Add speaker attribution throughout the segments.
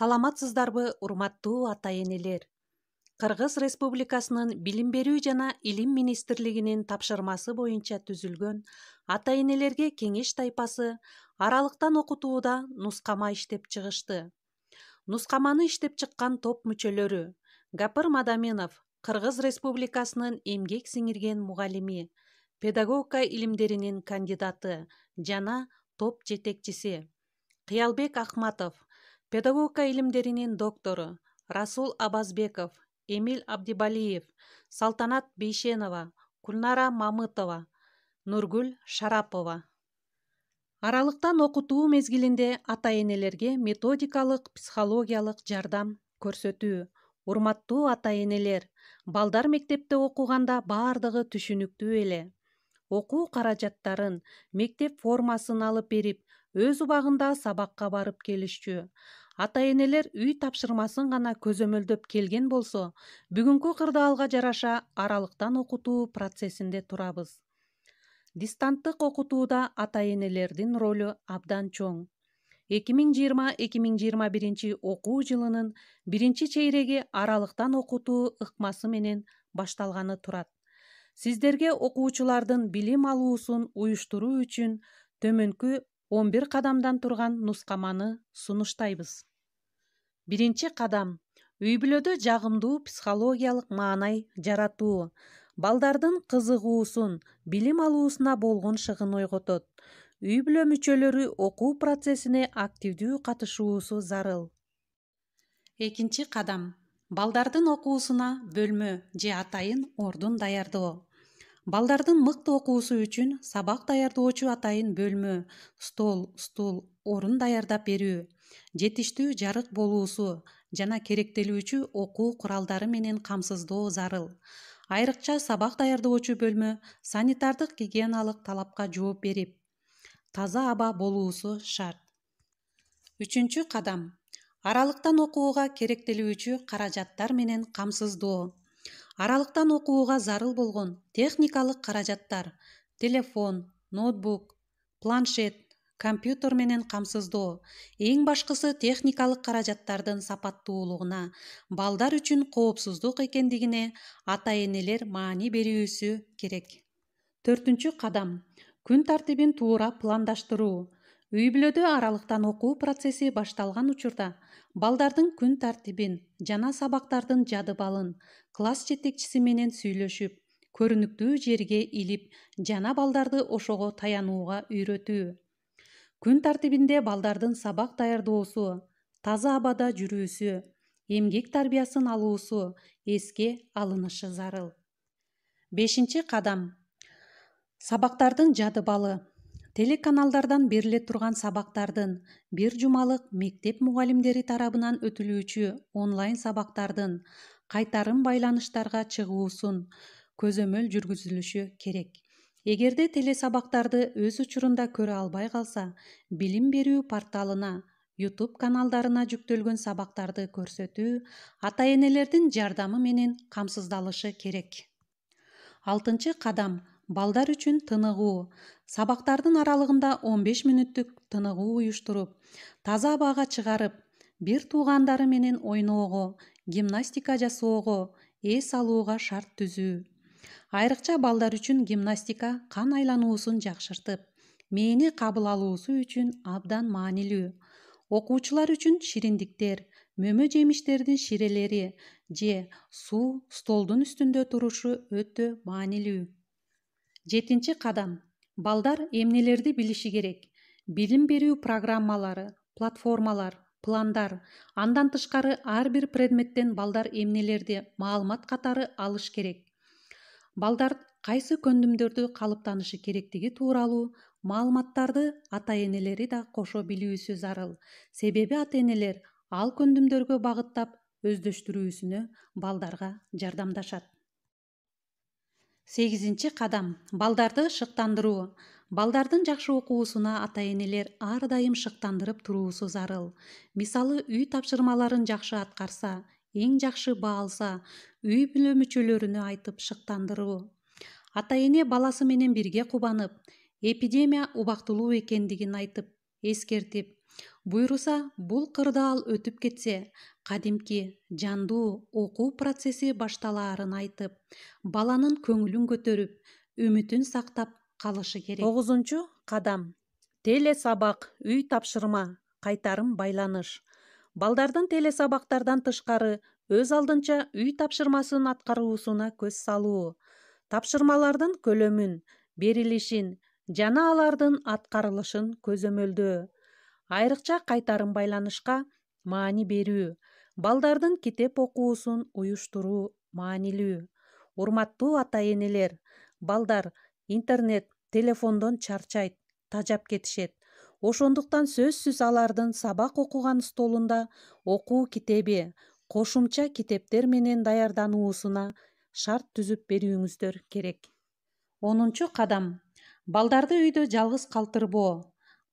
Speaker 1: саламатсыздарбы урматтуу ата энелер кыргыз республикасынын билим берүү жана илим министрлигинин тапшырмасы боюнча түзүлгөн ата энелерге кеңеш тайпасы аралыктан окутууда нускама иштеп чыгышты нускаманы иштеп чыккан топ мүчөлөрү гапыр мадаминов кыргыз республикасынын эмгек сиңирген мугалими педагогика илимдеринин кандидаты жана топ жетекчиси кыялбек акматов педагогика илимдеринин доктору расул абазбеков эмил абдибалиев салтанат бейшенова кульнара мамытова нургүл шарапова аралыктан окутуу мезгилинде ата энелерге методикалык психологиялык жардам көрсөтүү урматтуу ата энелер балдар мектепте окуганда баардыгы түшүнүктүү эле окуу каражаттарын мектеп формасын алып берип өз убагында сабакка барып келишчү ата энелер үй тапшырмасын гана көзөмөлдөп келген болсо бүгүнкү кырдаалга жараша аралыктан окутуу процессинде турабыз дистанттык окутууда ата энелердин ролу абдан чоң эки миң жыйырма эки миң жыйырма биринчи окуу жылынын биринчи чейреги аралыктан окутуу ыкмасы менен башталганы турат сиздерге окуучулардын билим алуусун уюштуруу үчүн төмөнкү он бир кадамдан турган нускаманы сунуштайбыз биринчи кадам үй бүлөдө жагымдуу психологиялык маанай жаратуу балдардын кызыгуусун билим алуусуна болгон шыгын ойготот үй бүлө мүчөлөрү окуу процессине активдүү катышуусу зарыл экинчи кадам балдардын окуусуна бөлмө же атайын ордун даярдоо балдардын мыкты окуусу үчүн сабак даярдоочу атайын бөлмө стол стул орун даярдап берүү жетиштүү жарык болуусу жана керектелүүчү окуу куралдары менен камсыздоо зарыл айрыкча сабак даярдоочу бөлмө санитардык гигиеналык талапка жооп берип таза аба болуусу шарт үчүнчү кадам аралыктан окууга керектелүүчү каражаттар менен камсыздоо аралыктан окууга зарыл болгон техникалык каражаттар телефон ноутбук планшет компьютер менен камсыздоо эң башкысы техникалык каражаттардын сапаттуулугуна балдар үчүн коопсуздук экендигине ата энелер маани берүүсү керек төртүнчү кадам күн тартибин туура пландаштыруу үй бүлөдө аралыктан окуу процесси башталган учурда балдардын күн тартибин жана сабактардын жадыбалын класс жетекчиси менен сүйлөшүп көрүнүктүү жерге илип жана балдарды ошого таянууга үйрөтүү күн тартибинде балдардын сабак даярдоосу таза абада жүрүүсү эмгек тарбиясын алуусу эске алынышы зарыл бешинчи кадам сабактардын жадыбалы телеканалдардан беріле тұрған сабақтардың, бір жұмалық мектеп мұғалімдері тарабынан өтүлүүчү онлайн сабақтардың қайтарым байланыштарға чыгуусун көзөмөл жүргүзүлүшү керек эгерде телесабақтарды өз учурунда көрө албай қалса, билим берүү порталына youtube каналдарына жүктөлгөн сабақтарды көрсөтүү ата энелердин жардамы менен камсыздалышы керек алтынчы кадам балдар үчүн тыныгуу сабактардын аралыгында он беш мүнөттүк тыныгуу уюштуруп таза абага чыгарып бир туугандары менен ойноого гимнастика жасоого эс алууга шарт түзүү айрыкча балдар үчүн гимнастика кан айлануусун жакшыртып мээни кабыл алуусу үчүн абдан маанилүү окуучулар үчүн шириндиктер мөмө жемиштердин ширелери же суу столдун үстүндө турушу өтө маанилүү жетинчи кадам балдар эмнелерди билиши керек билим берүү программалары платформалар пландар андан тышкары ар бир предметтен балдар эмнелерди маалымат катары алыш керек балдар кайсы көндүмдөрдү калыптанышы керектиги тууралуу маалыматтарды ата энелери да кошо билүүсү зарыл себеби ата энелер ал көндүмдөргө багыттап өздөштүрүүсүнө балдарга жардамдашат сегизинчи кадам балдарды шыктандыруу балдардын жакшы окуусуна ата энелер ар дайым шыктандырып туруусу зарыл мисалы үй тапшырмаларын жакшы аткарса эң жакшы баа алса үй бүлө мүчөлөрүнө айтып шыктандыруу ата эне баласы менен бирге кубанып эпидемия убактылуу экендигин айтып эскертип буйруса бул кырдаал өтүп кетсе кадимки жандуу окуу процесси башталаарын айтып баланын көңүлүн көтөрүп үмүтүн сактап калышы керек тогузунчу кадам теле сабак үй тапшырма кайтарым байланыш балдардын теле сабактардан тышкары өз алдынча үй тапшырмасын аткаруусуна көз салуу тапшырмалардын көлөмүн берилишин жана алардын аткарылышын көзөмөлдөө айрыкча кайтарым байланышка маани берүү балдардын китеп окуусун уюштуруу маанилүү урматтуу ата энелер балдар интернет телефондон чарчайт тажап кетишет ошондуктан сөзсүз алардын сабак окуган столунда окуу китеби кошумча китептер менен даярдануусуна шарт түзүп берүүңүздөр керек онунчу кадам балдарды үйдө жалгыз калтырбоо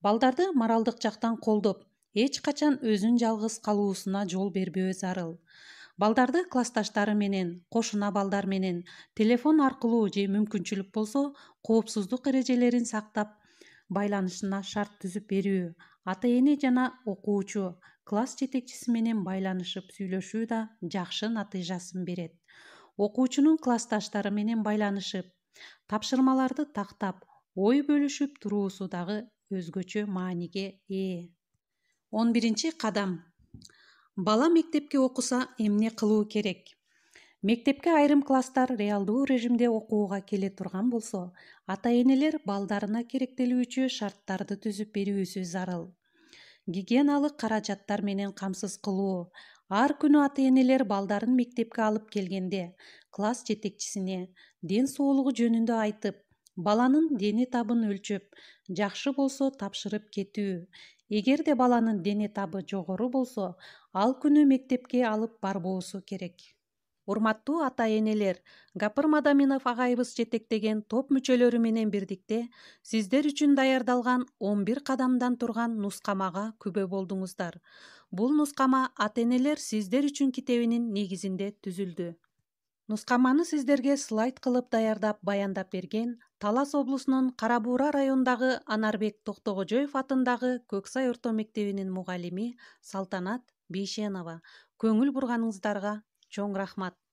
Speaker 1: балдарды моралдык жактан колдоп эч качан өзүн жалгыз калуусуна жол бербөө зарыл балдарды классташтары менен кошуна балдар менен телефон аркылуу же мүмкүнчүлүк болсо коопсуздук эрежелерин сактап байланышына шарт түзүп берүү ата эне жана окуучу класс жетекчиси менен байланышып сүйлөшүү да жакшы натыйжасын берет окуучунун классташтары менен байланышып тапшырмаларды тактап ой бөлүшүп туруусу дагы өзгөчө мааниге ээ он биринчи кадам бала мектепке окуса эмне кылуу керек мектепке айрым класстар реалдуу режимде окууга келе турган болсо ата энелер балдарына керектелүүчү шарттарды түзүп берүүсү зарыл гигиеналык каражаттар менен камсыз кылуу ар күнү ата энелер балдарын мектепке алып келгенде класс жетекчисине ден соолугу жөнүндө айтып баланын дене табын өлчөп жакшы болсо тапшырып кетүү эгерде баланын дене табы жогору болсо ал күнү мектепке алып барбоосу керек урматтуу ата энелер гапыр мадаминов агайыбыз жетектеген топ мүчөлөрү менен бирдикте сиздер үчүн даярдалган он бир кадамдан турган нускамага күбө болдуңуздар бул нускама ата энелер сиздер үчүн китебинин негизинде түзүлдү нұсқаманы сіздерге слайд қылып даярдап баяндап берген талас облысының Қарабура райондағы Анарбек анарбек токтогожоев атындағы көксай орто мектебинин мугалими салтанат бейшенова Көңіл бұрғаныңыздарға чоң рахмат